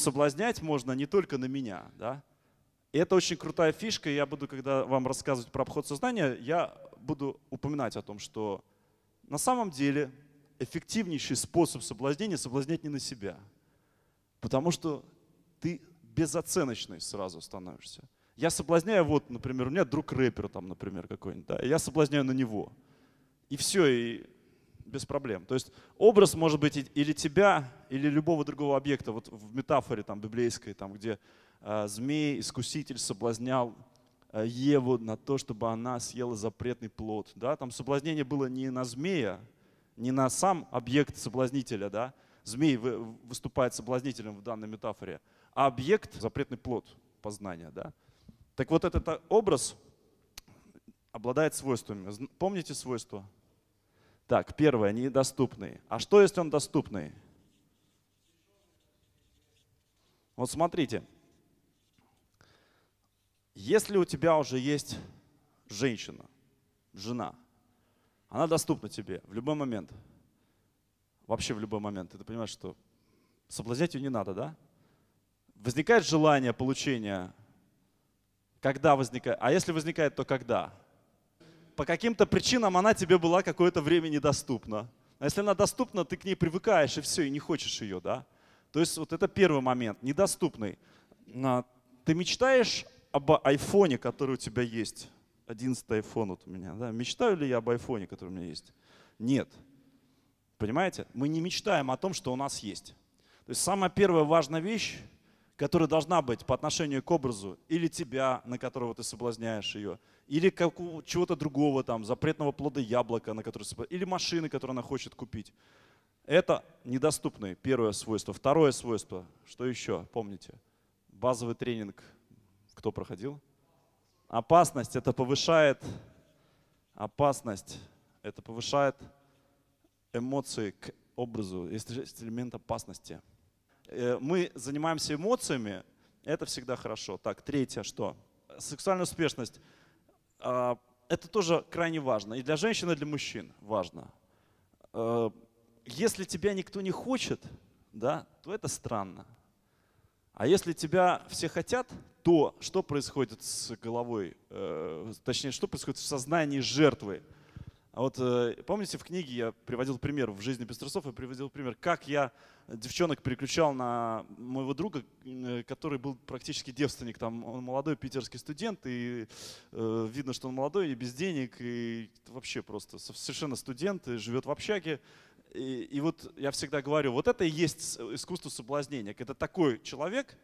соблазнять можно не только на меня. Да? И это очень крутая фишка. Я буду, когда вам рассказывать про обход сознания, я буду упоминать о том, что на самом деле эффективнейший способ соблазнения — соблазнять не на себя. Потому что ты безоценочный сразу становишься. Я соблазняю, вот, например, у меня друг рэпер там, например, какой-нибудь, да, я соблазняю на него. И все, и без проблем. То есть образ может быть или тебя, или любого другого объекта. Вот в метафоре там, библейской, там, где э, змей, искуситель соблазнял э, Еву на то, чтобы она съела запретный плод. Да? Там соблазнение было не на змея, не на сам объект соблазнителя. Да? Змей выступает соблазнителем в данной метафоре, а объект – запретный плод познания. Да? Так вот этот э, образ обладает свойствами. Помните свойства? Так, первое, недоступный. А что, если он доступный? Вот смотрите, если у тебя уже есть женщина, жена, она доступна тебе в любой момент. Вообще в любой момент. Ты понимаешь, что соблазнять ее не надо, да? Возникает желание получения, когда возникает, а если возникает, то когда? по каким-то причинам она тебе была какое-то время недоступна. А если она доступна, ты к ней привыкаешь и все, и не хочешь ее, да? То есть вот это первый момент, недоступный. Ты мечтаешь об айфоне, который у тебя есть? 11 айфон вот у меня, да? Мечтаю ли я об айфоне, который у меня есть? Нет. Понимаете? Мы не мечтаем о том, что у нас есть. То есть самая первая важная вещь, которая должна быть по отношению к образу или тебя, на которого ты соблазняешь ее, или чего-то другого, там, запретного плода яблока, на который, или машины, которую она хочет купить. Это недоступное первое свойство. Второе свойство, что еще, помните? Базовый тренинг, кто проходил? Опасность, это повышает, опасность, это повышает эмоции к образу, если есть элемент опасности. Э, мы занимаемся эмоциями, это всегда хорошо. Так, третье, что? Сексуальная успешность. А, это тоже крайне важно. И для женщин, и для мужчин важно. А, если тебя никто не хочет, да, то это странно. А если тебя все хотят, то что происходит с головой, э, точнее, что происходит в сознании жертвы? А вот э, помните, в книге я приводил пример, в жизни Пестрецов я приводил пример, как я девчонок переключал на моего друга, э, который был практически девственник. Там он молодой питерский студент, и э, видно, что он молодой и без денег, и вообще просто совершенно студент, и живет в общаге. И, и вот я всегда говорю, вот это и есть искусство соблазнения. Это такой человек,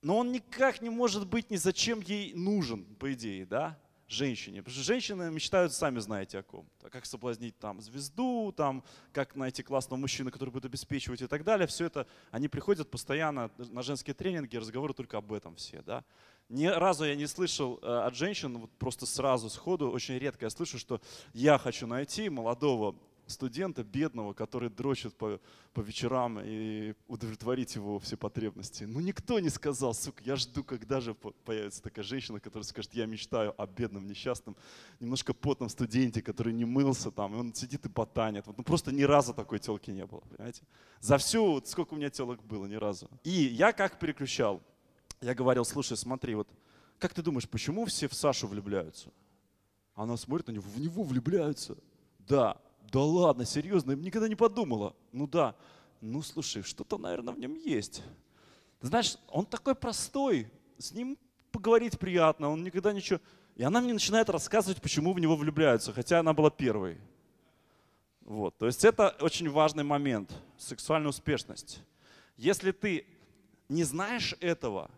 но он никак не может быть ни зачем ей нужен, по идее, да? женщине. Потому что женщины мечтают, сами знаете о ком. Как соблазнить там звезду, там, как найти классного мужчину, который будет обеспечивать и так далее. Все это, они приходят постоянно на женские тренинги, разговоры только об этом все. Да? Ни разу я не слышал э, от женщин, вот просто сразу, сходу, очень редко я слышу, что я хочу найти молодого студента бедного, который дрочит по, по вечерам и удовлетворить его все потребности. Ну никто не сказал, сука, я жду, когда же появится такая женщина, которая скажет, я мечтаю о бедном, несчастном, немножко потном студенте, который не мылся там, и он сидит и потанет. Вот, ну просто ни разу такой телки не было, понимаете? За всю, вот сколько у меня телок было, ни разу. И я как переключал? Я говорил, слушай, смотри, вот как ты думаешь, почему все в Сашу влюбляются? Она смотрит на него, в него влюбляются. Да, да ладно, серьезно, я никогда не подумала. Ну да, ну слушай, что-то, наверное, в нем есть. Знаешь, он такой простой, с ним поговорить приятно, он никогда ничего... И она мне начинает рассказывать, почему в него влюбляются, хотя она была первой. Вот. То есть это очень важный момент, сексуальная успешность. Если ты не знаешь этого,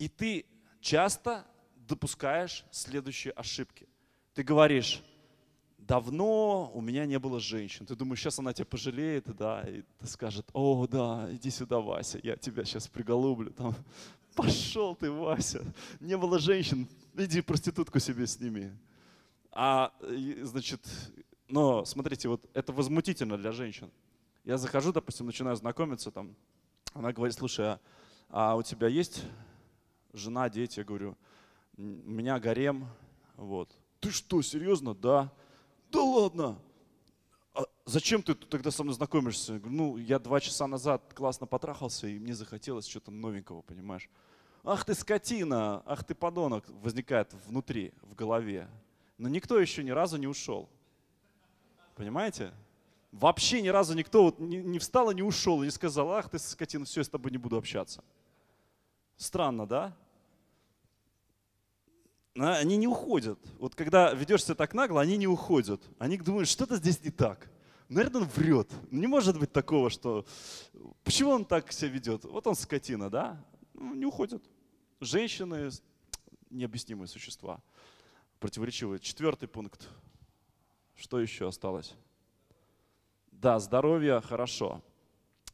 и ты часто допускаешь следующие ошибки. Ты говоришь, давно у меня не было женщин. Ты думаешь, сейчас она тебя пожалеет, да, и скажет, о, да, иди сюда, Вася, я тебя сейчас приголублю. Там, Пошел ты, Вася, не было женщин, иди проститутку себе сними. А, значит, но смотрите, вот это возмутительно для женщин. Я захожу, допустим, начинаю знакомиться, там, она говорит, слушай, а, а у тебя есть жена, дети? Я говорю, у меня гарем, вот. Ты что, серьезно? Да да ладно. А зачем ты тогда со мной знакомишься? Я говорю, ну, я два часа назад классно потрахался, и мне захотелось что-то новенького, понимаешь? Ах ты скотина, ах ты подонок, возникает внутри, в голове. Но никто еще ни разу не ушел. Понимаете? Вообще ни разу никто вот не, не встал и не ушел, и не сказал, ах ты скотина, все, я с тобой не буду общаться. Странно, да? они не уходят. Вот когда ведешь себя так нагло, они не уходят. Они думают, что-то здесь не так. Наверное, он врет. Ну, не может быть такого, что... Почему он так себя ведет? Вот он скотина, да? Ну, не уходят. Женщины — необъяснимые существа. Противоречивые. Четвертый пункт. Что еще осталось? Да, здоровье — хорошо.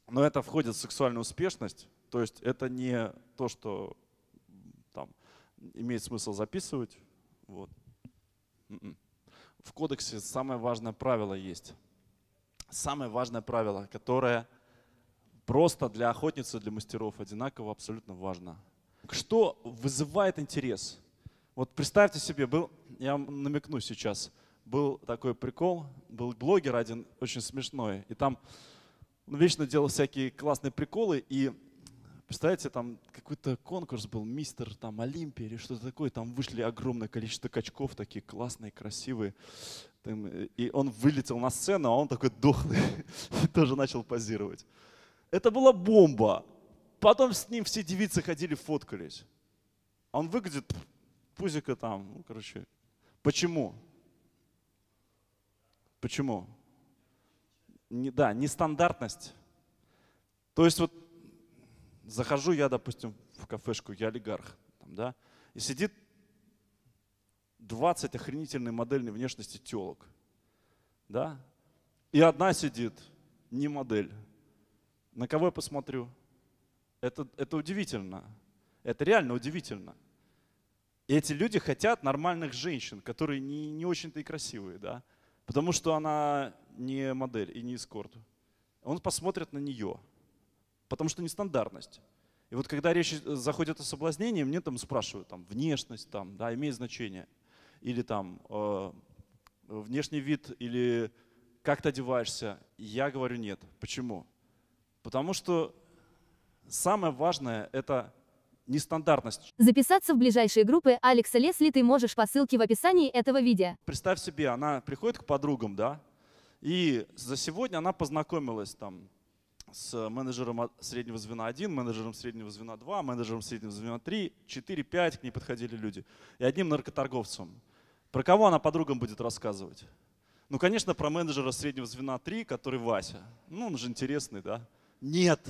Но это входит в сексуальную успешность. То есть это не то, что имеет смысл записывать. Вот. М-м. В кодексе самое важное правило есть. Самое важное правило, которое просто для охотницы, для мастеров одинаково абсолютно важно. Что вызывает интерес? Вот представьте себе, был, я вам намекну сейчас, был такой прикол, был блогер один очень смешной, и там он вечно делал всякие классные приколы, и Представляете, там какой-то конкурс был, мистер там Олимпия или что-то такое, там вышли огромное количество качков, такие классные, красивые. Э, и он вылетел на сцену, а он такой дохлый и тоже начал позировать. Это была бомба. Потом с ним все девицы ходили, фоткались. А он выглядит пузика там, ну, короче. Почему? Почему? Не, да, нестандартность. То есть вот захожу я, допустим, в кафешку, я олигарх, там, да, и сидит 20 охренительной модельной внешности телок, да, и одна сидит, не модель. На кого я посмотрю? Это, это удивительно. Это реально удивительно. И эти люди хотят нормальных женщин, которые не, не очень-то и красивые, да? Потому что она не модель и не эскорт. Он посмотрит на нее потому что нестандартность. И вот когда речь заходит о соблазнении, мне там спрашивают, там, внешность, там, да, имеет значение. Или там э, внешний вид, или как ты одеваешься. Я говорю нет. Почему? Потому что самое важное – это нестандартность. Записаться в ближайшие группы Алекса Лесли ты можешь по ссылке в описании этого видео. Представь себе, она приходит к подругам, да, и за сегодня она познакомилась там с менеджером среднего звена 1, менеджером среднего звена 2, менеджером среднего звена 3, 4, 5 к ней подходили люди. И одним наркоторговцем. Про кого она подругам будет рассказывать? Ну, конечно, про менеджера среднего звена 3, который Вася. Ну, он же интересный, да? Нет.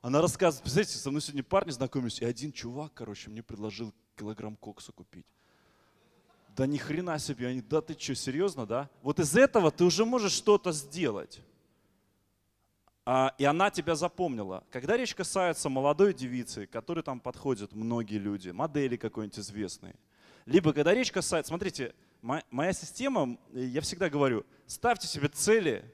Она рассказывает, представляете, со мной сегодня парни знакомились, и один чувак, короче, мне предложил килограмм кокса купить. Да ни хрена себе, они, да ты что, серьезно, да? Вот из этого ты уже можешь что-то сделать. А, и она тебя запомнила. Когда речь касается молодой девицы, к которой там подходят многие люди, модели какой-нибудь известные, либо когда речь касается, смотрите, моя система, я всегда говорю, ставьте себе цели,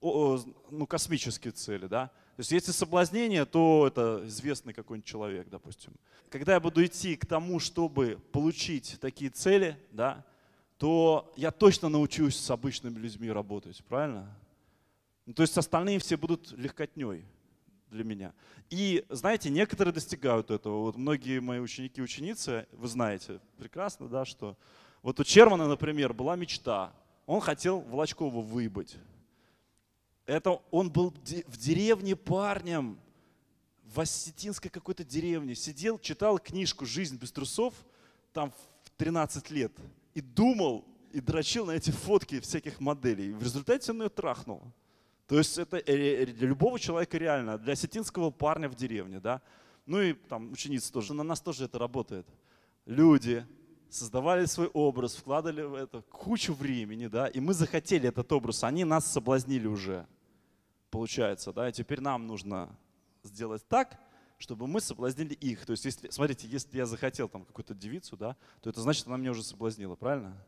ну, космические цели, да. То есть если соблазнение, то это известный какой-нибудь человек, допустим. Когда я буду идти к тому, чтобы получить такие цели, да, то я точно научусь с обычными людьми работать, правильно? Ну, то есть остальные все будут легкотней для меня. И, знаете, некоторые достигают этого. Вот многие мои ученики и ученицы, вы знаете прекрасно, да, что вот у Чермана, например, была мечта. Он хотел Волочкова выбыть. Это он был в деревне парнем, в осетинской какой-то деревне. Сидел, читал книжку «Жизнь без трусов» там в 13 лет и думал, и дрочил на эти фотки всяких моделей. В результате он ее трахнул. То есть это э, э, для любого человека реально, для сетинского парня в деревне, да. Ну и там ученицы тоже. На нас тоже это работает. Люди создавали свой образ, вкладывали в это кучу времени, да, и мы захотели этот образ, они нас соблазнили уже, получается, да, и теперь нам нужно сделать так, чтобы мы соблазнили их. То есть, если, смотрите, если я захотел там какую-то девицу, да, то это значит, она меня уже соблазнила, правильно?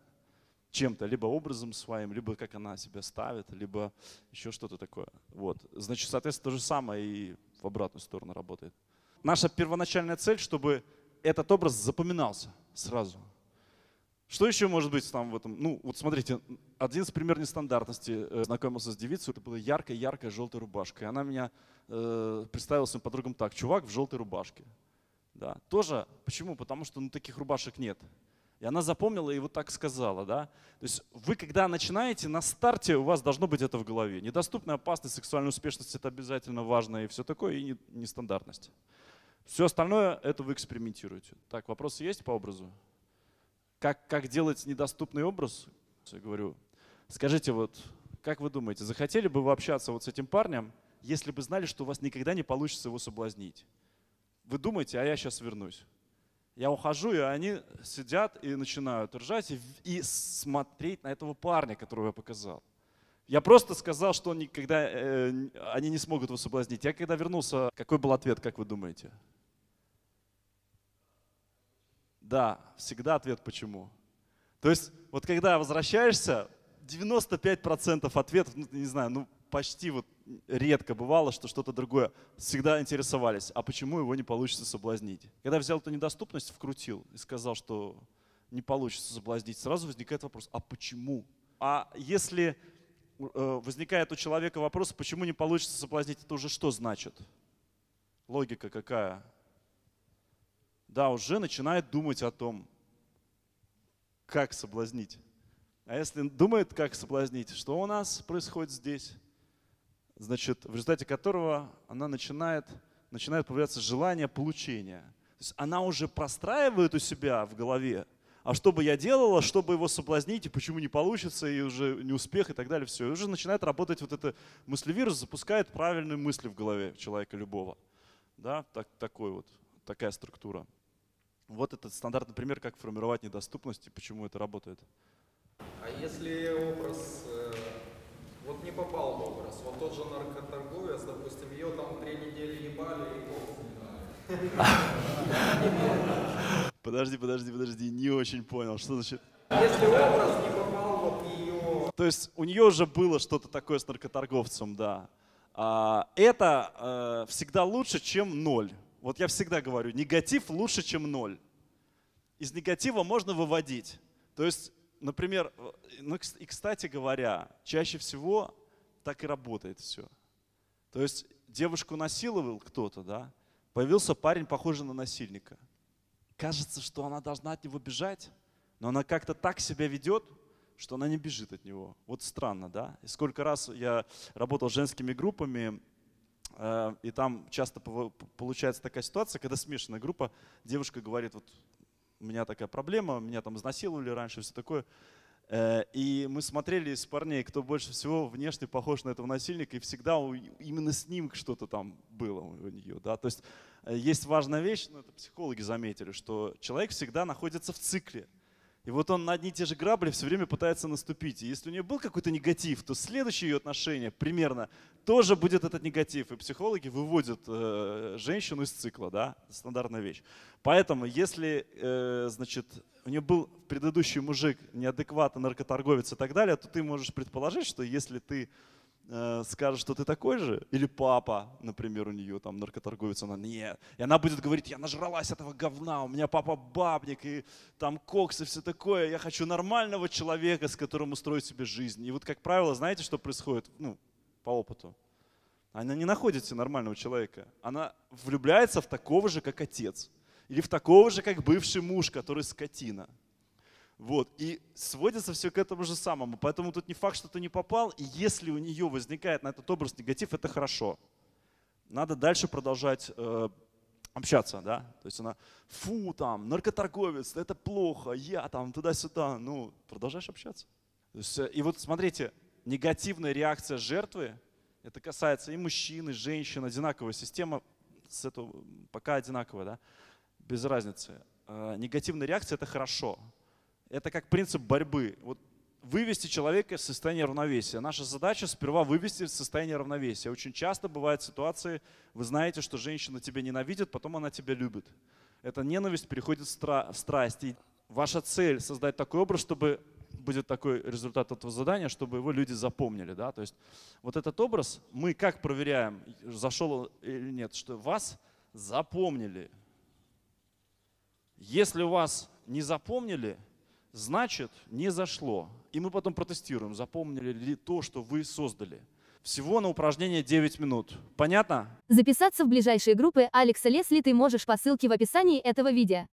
чем-то, либо образом своим, либо как она себя ставит, либо еще что-то такое. Вот. Значит, соответственно, то же самое и в обратную сторону работает. Наша первоначальная цель, чтобы этот образ запоминался сразу. Что еще может быть там в этом? Ну, вот смотрите, один из пример нестандартности. Э, знакомился с девицей, это была яркая-яркая желтая рубашка. И она меня э, представила своим подругам так, чувак в желтой рубашке. Да. Тоже, почему? Потому что ну, таких рубашек нет. И она запомнила и вот так сказала. Да? То есть вы, когда начинаете, на старте у вас должно быть это в голове. Недоступная опасность, сексуальная успешность – это обязательно важно и все такое, и нестандартность. Все остальное – это вы экспериментируете. Так, вопросы есть по образу? Как, как делать недоступный образ? Я говорю, скажите, вот как вы думаете, захотели бы вы общаться вот с этим парнем, если бы знали, что у вас никогда не получится его соблазнить? Вы думаете, а я сейчас вернусь. Я ухожу, и они сидят и начинают ржать и, и смотреть на этого парня, которого я показал. Я просто сказал, что никогда, э, э, они не смогут его соблазнить. Я когда вернулся, какой был ответ, как вы думаете? Да, всегда ответ почему. То есть вот когда возвращаешься, 95% ответов, ну, не знаю, ну почти вот редко бывало, что что-то другое. Всегда интересовались, а почему его не получится соблазнить. Когда взял эту недоступность, вкрутил и сказал, что не получится соблазнить, сразу возникает вопрос, а почему? А если э, возникает у человека вопрос, почему не получится соблазнить, это уже что значит? Логика какая? Да, уже начинает думать о том, как соблазнить. А если думает, как соблазнить, что у нас происходит здесь? значит, в результате которого она начинает, начинает появляться желание получения. То есть она уже простраивает у себя в голове, а что бы я делала, чтобы его соблазнить, и почему не получится, и уже не успех, и так далее, все. И уже начинает работать вот это мыслевирус, запускает правильные мысли в голове человека любого. Да, так, такой вот, такая структура. Вот этот стандартный пример, как формировать недоступность и почему это работает. А если образ вот не попал в образ. Вот тот же наркоторговец, допустим, ее там три недели ебали и Подожди, подожди, подожди, не очень понял, что значит. Если образ не попал, вот ее... То есть у нее уже было что-то такое с наркоторговцем, да. А, это э, всегда лучше, чем ноль. Вот я всегда говорю, негатив лучше, чем ноль. Из негатива можно выводить. То есть например, э, ну и кстати говоря, чаще всего так и работает все. То есть девушку насиловал кто-то, да, появился парень, похожий на насильника. Кажется, что она должна от него бежать, но она как-то так себя ведет, что она не бежит от него. Вот странно, да? И сколько раз я работал с женскими группами, э, и там часто получается такая ситуация, когда смешанная группа, девушка говорит, вот у меня такая проблема, меня там изнасиловали раньше, все такое. Э, и мы смотрели из парней, кто больше всего внешне похож на этого насильника, и всегда именно с ним что-то там было у нее. Да? То есть э, есть важная вещь, но это психологи заметили, что человек всегда находится в цикле – и вот он на одни и те же грабли все время пытается наступить. И если у нее был какой-то негатив, то следующее ее отношение примерно тоже будет этот негатив. И психологи выводят э, женщину из цикла, да, стандартная вещь. Поэтому если, э, значит, у нее был предыдущий мужик неадекватный наркоторговец и так далее, то ты можешь предположить, что если ты э, скажет, что ты такой же, или папа, например, у нее там наркоторговец, она нет. И она будет говорить, я нажралась этого говна, у меня папа бабник, и там кокс, и все такое, я хочу нормального человека, с которым устроить себе жизнь. И вот, как правило, знаете, что происходит? Ну, по опыту. Она не находит себе нормального человека. Она влюбляется в такого же, как отец. Или в такого же, как бывший муж, который скотина – вот. И сводится все к этому же самому. Поэтому тут не факт, что ты не попал. И если у нее возникает на этот образ негатив, это хорошо. Надо дальше продолжать э, общаться. Да? То есть она, фу, там, наркоторговец, это плохо, я там, туда-сюда. Ну, продолжаешь общаться. есть, э, и вот смотрите, негативная реакция жертвы, это касается и мужчин, и женщин, одинаковая система, с этого пока одинаковая, да? без разницы. Э, негативная реакция – это хорошо. Это как принцип борьбы. Вот вывести человека из состояния равновесия. Наша задача сперва вывести из состояния равновесия. Очень часто бывают ситуации, вы знаете, что женщина тебя ненавидит, потом она тебя любит. Эта ненависть переходит в, стра в страсть. И ваша цель создать такой образ, чтобы будет такой результат этого задания, чтобы его люди запомнили. Да? То есть вот этот образ мы как проверяем, зашел или нет, что вас запомнили. Если вас не запомнили, значит не зашло. И мы потом протестируем, запомнили ли то, что вы создали. Всего на упражнение 9 минут. Понятно? Записаться в ближайшие группы Алекса Лесли ты можешь по ссылке в описании этого видео.